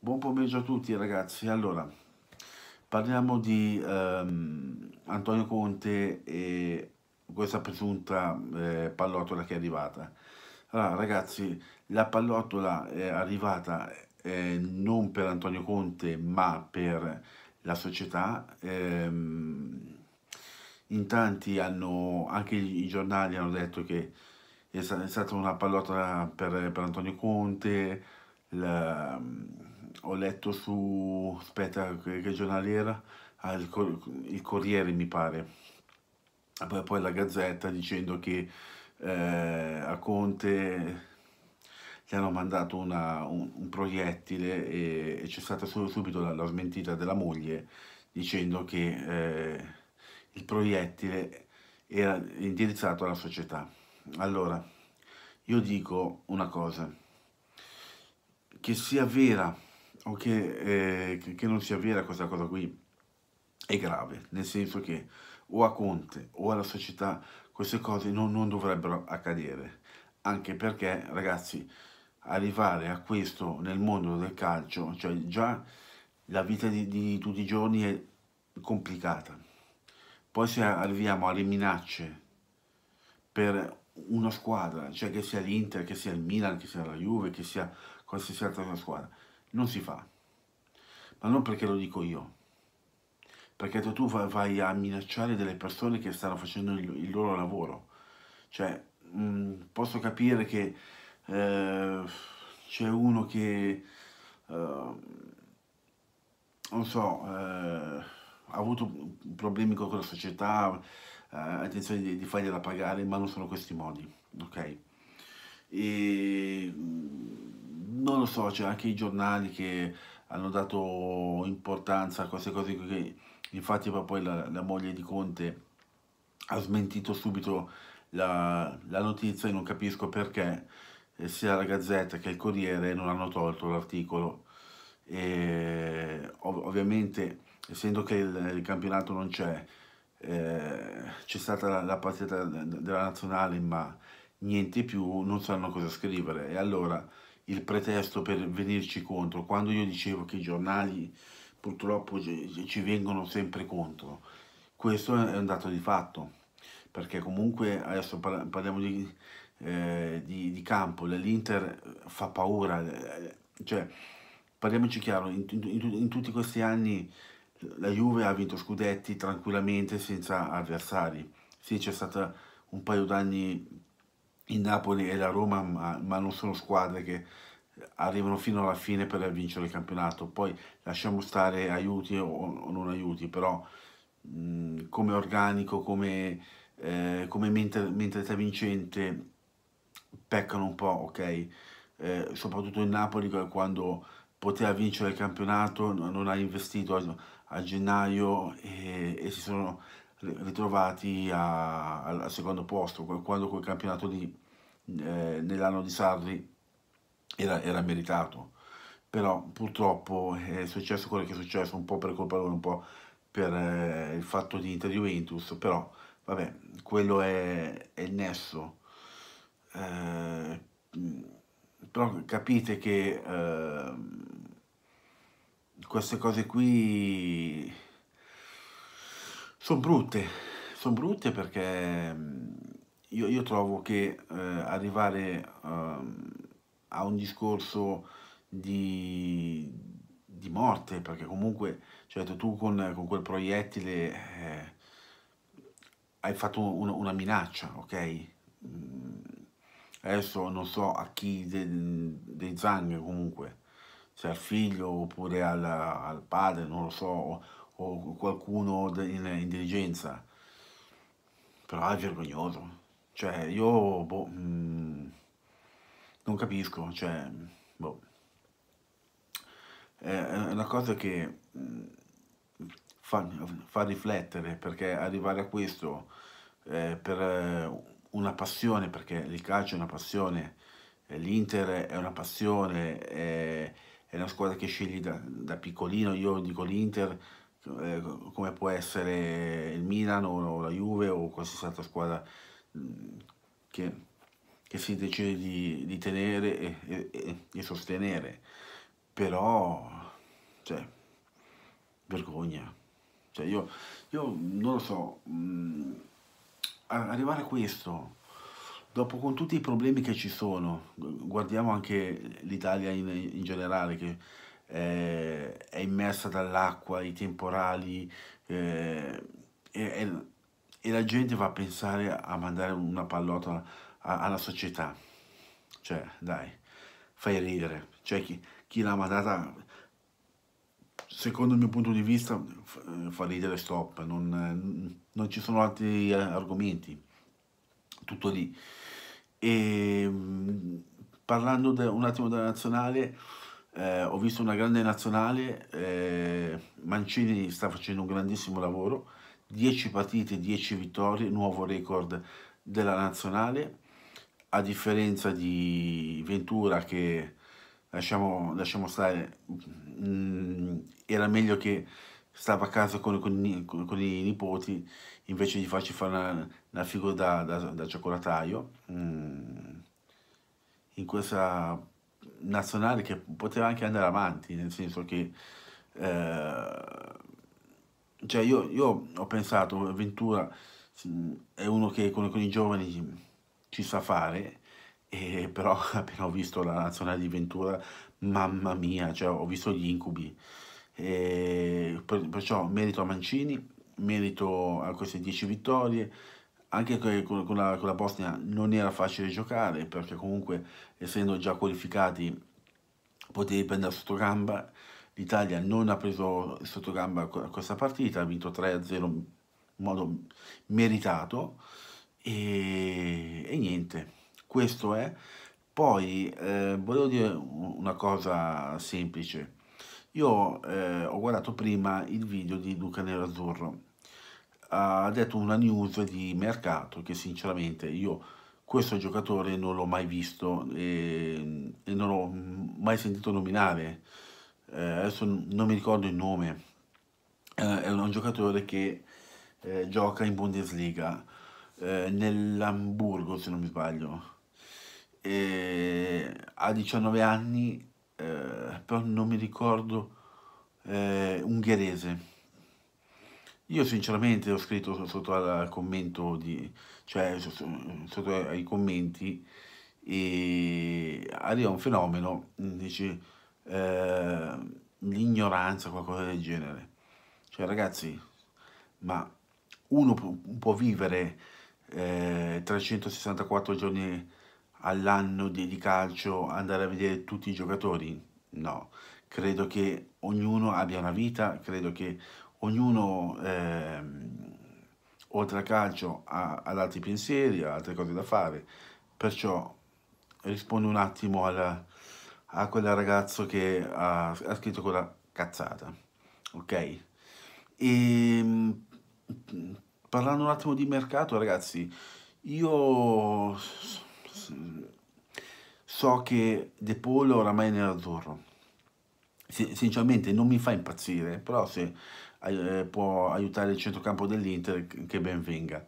Buon pomeriggio a tutti ragazzi. Allora, parliamo di ehm, Antonio Conte e questa presunta eh, pallottola che è arrivata. Allora ragazzi, la pallottola è arrivata eh, non per Antonio Conte ma per la società. Ehm, in tanti hanno, anche i giornali hanno detto che è stata una pallottola per, per Antonio Conte. La, ho letto su, aspetta, che giornale era? Ah, il, Cor il, Corriere mi pare, poi, poi la Gazzetta dicendo che eh, a Conte gli hanno mandato una, un, un, proiettile e, e c'è stata subito la, la, smentita della moglie dicendo che eh, il proiettile era indirizzato alla società. Allora, io dico una cosa, che sia vera o che, eh, che non sia vera questa cosa qui è grave, nel senso che o a Conte o alla società queste cose non, non dovrebbero accadere, anche perché ragazzi arrivare a questo nel mondo del calcio, cioè già la vita di, di tutti i giorni è complicata, poi se arriviamo alle minacce per una squadra, cioè che sia l'Inter, che sia il Milan, che sia la Juve, che sia qualsiasi altra squadra, non si fa, ma non perché lo dico io, perché tu vai a minacciare delle persone che stanno facendo il, il loro lavoro. Cioè, mh, mm, posso capire che eh, c'è uno che, eh, non so, eh, ha avuto problemi con la società, eh, ha intenzione di, di fargliela pagare, ma non sono questi modi, ok? e mm, non lo so, c'è anche i giornali che hanno dato importanza a queste cose che infatti poi la, la moglie di Conte ha smentito subito la, la notizia e non capisco perché eh, sia la Gazzetta che il Corriere non hanno tolto l'articolo ov ovviamente essendo che il, il campionato non c'è eh, c'è stata la, la partita della nazionale ma niente più, non sanno cosa scrivere. E allora il pretesto per venirci contro, quando io dicevo che i giornali purtroppo ci vengono sempre contro, questo è un dato di fatto, perché comunque adesso parliamo di, eh, di, di campo, l'Inter fa paura, eh, cioè parliamoci chiaro, in, in, in tutti questi anni la Juve ha vinto scudetti tranquillamente senza avversari, sì c'è stata un paio d'anni il Napoli e la Roma, ma, ma non sono squadre che arrivano fino alla fine per vincere il campionato. Poi lasciamo stare aiuti o, o non aiuti, però mh, mm, come organico, come, eh, come mentalità vincente peccano un po', ok? Eh, soprattutto il Napoli quando poteva vincere il campionato non ha investito a, a gennaio e, e si sono ritrovati a, al, al, secondo posto, quando quel campionato lì, eh, nell'anno di Sarri, era, era, meritato. Però purtroppo è successo quello che è successo, un po' per colpa loro, un po' per eh, il fatto di Inter-Juventus, però vabbè, quello è, è il nesso. Eh, però capite che ehm, queste cose qui sono brutte, sono brutte perché mm, io, io trovo che eh, arrivare eh, a un discorso di, di, morte, perché comunque cioè, tu con, con quel proiettile eh, hai fatto un, una minaccia, ok? Mm, adesso non so a chi dei de Zang comunque, se al figlio oppure al, al padre, non lo so, o qualcuno in, in dirigenza, però è vergognoso. Cioè, io boh, mh, mm, non capisco, cioè, boh. è una cosa che mh, mm, fa, fa, riflettere, perché arrivare a questo eh, per una passione, perché il calcio è una passione, l'Inter è una passione, è, è, una squadra che scegli da, da piccolino, io dico l'Inter Ecco, come può essere il Milan o la Juve o qualsiasi altra squadra che, che si decide di, di tenere e, e, e, sostenere, però, cioè, vergogna. Cioè, io, io, non lo so, mh, arrivare a questo, dopo con tutti i problemi che ci sono, guardiamo anche l'Italia in, in generale, che eh, è immersa dall'acqua, i temporali eh, e, e, la gente va a pensare a mandare una pallotta a, alla società. Cioè, dai, fai ridere. Cioè, chi, chi l'ha mandata, secondo il mio punto di vista, fa ridere stop. Non, non ci sono altri eh, argomenti. Tutto lì. E ehm, parlando de, un attimo della nazionale, eh, ho visto una grande nazionale, eh, Mancini sta facendo un grandissimo lavoro, 10 partite, 10 vittorie, nuovo record della nazionale, a differenza di Ventura che lasciamo, lasciamo stare, mh, mm, era meglio che stava a casa con, con, con, i nipoti invece di farci fare una, una figura da, da, da cioccolataio. Mm. in questa nazionale che poteva anche andare avanti, nel senso che eh, cioè io, io, ho pensato Ventura mm, è uno che con, con i giovani ci sa fare, e però appena ho visto la nazionale di Ventura, mamma mia, cioè, ho visto gli incubi. E perciò merito a Mancini, merito a queste 10 vittorie, anche con, la, con la Bosnia non era facile giocare perché comunque essendo già qualificati potevi prendere sotto gamba l'Italia non ha preso sotto gamba questa partita ha vinto 3-0 in modo meritato e, e, niente questo è poi eh, volevo dire una cosa semplice io eh, ho guardato prima il video di Luca Nerazzurro ha detto una news di mercato che sinceramente io questo giocatore non l'ho mai visto e, e non l'ho mai sentito nominare. Eh, adesso non mi ricordo il nome. Eh, è un giocatore che eh, gioca in Bundesliga, eh, nell'Hamburgo se non mi sbaglio. E, ha 19 anni, eh, però non mi ricordo, eh, ungherese io sinceramente ho scritto sotto al commento, di, cioè sotto ai commenti, e arriva un fenomeno, mm, dice eh, l'ignoranza, qualcosa del genere. Cioè ragazzi, ma uno può vivere eh, 364 giorni all'anno di, di calcio, andare a vedere tutti i giocatori? No, credo che ognuno abbia una vita, credo che ognuno eh, oltre a calcio ha, ha, altri pensieri, ha altre cose da fare, perciò rispondo un attimo alla, a quel ragazzo che ha, ha, scritto quella cazzata, ok? E, ehm, parlando un attimo di mercato, ragazzi, io so che De Polo oramai è nell'azzurro, sinceramente non mi fa impazzire, però se eh, può aiutare il centrocampo dell'Inter, che ben venga.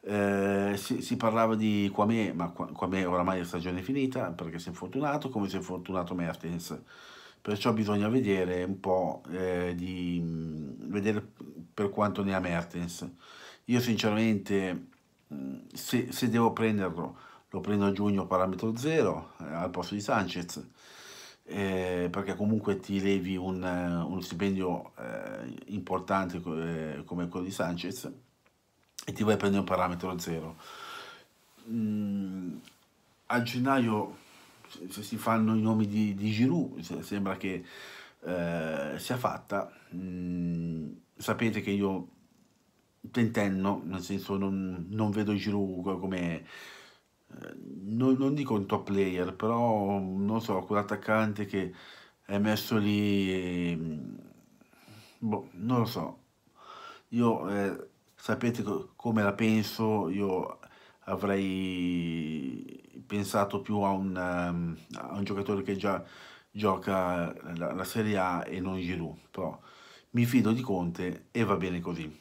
Eh, si, si, parlava di Quame, ma Quame oramai è stagione finita perché si è infortunato, come si è infortunato Mertens. Perciò bisogna vedere un po' eh, di vedere per quanto ne ha Mertens. Io sinceramente, se, se devo prenderlo, lo prendo a giugno parametro zero, eh, al posto di Sanchez eh, perché comunque ti levi un, eh, uno stipendio eh, importante eh, come quello di Sanchez e ti vai a prendere un parametro zero. Mm, a gennaio se si fanno i nomi di, di Giroud, se, sembra che eh, sia fatta. Mm, sapete che io tentenno, nel senso non, non vedo Giroud come eh, non, non, dico un top player, però non so, quell'attaccante che è messo lì, mm, boh, non lo so. Io eh, sapete co come la penso, io avrei pensato più a un, um, a un giocatore che già gioca la, la, Serie A e non Giroud, però mi fido di Conte e va bene così.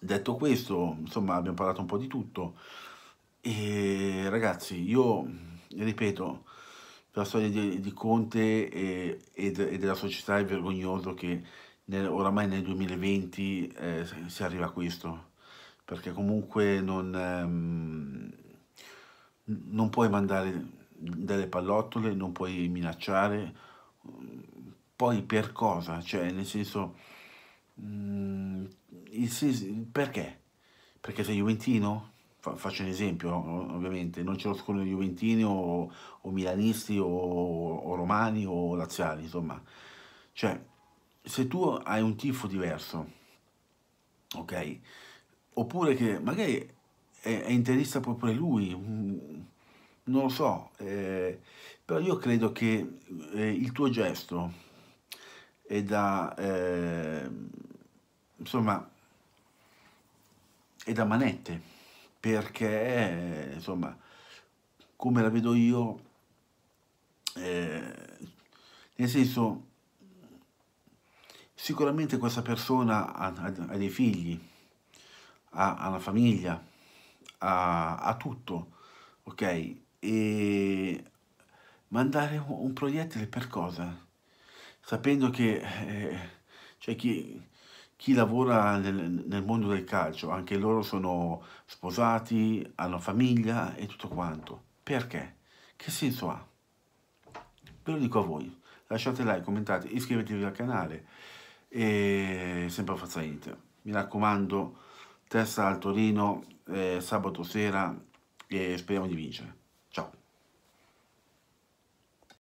Detto questo, insomma abbiamo parlato un po' di tutto. E ragazzi, io ripeto, la storia di, di Conte e, e, e, della società è vergognoso che nel, oramai nel 2020 eh, si arriva a questo, perché comunque non, ehm, non puoi mandare delle pallottole, non puoi minacciare, poi per cosa? Cioè, nel senso, mh, mm, senso perché? Perché sei juventino? faccio un esempio ovviamente, non ce lo scontano Juventini o, o Milanisti o, o, Romani o Laziali, insomma. Cioè, se tu hai un tifo diverso, ok? Oppure che magari è, è interista proprio lui, mm, non lo so, eh, però io credo che eh, il tuo gesto è da, eh, insomma, è da manette perché insomma come la vedo io eh, nel senso sicuramente questa persona ha, ha dei figli ha, ha, una famiglia ha, ha tutto ok e mandare un proiettile per cosa sapendo che eh, c'è cioè chi chi lavora nel, nel, mondo del calcio, anche loro sono sposati, hanno famiglia e tutto quanto. Perché? Che senso ha? Ve lo dico a voi. Lasciate like, commentate, iscrivetevi al canale e sempre Forza Inter. Mi raccomando, testa al Torino eh, sabato sera e speriamo di vincere.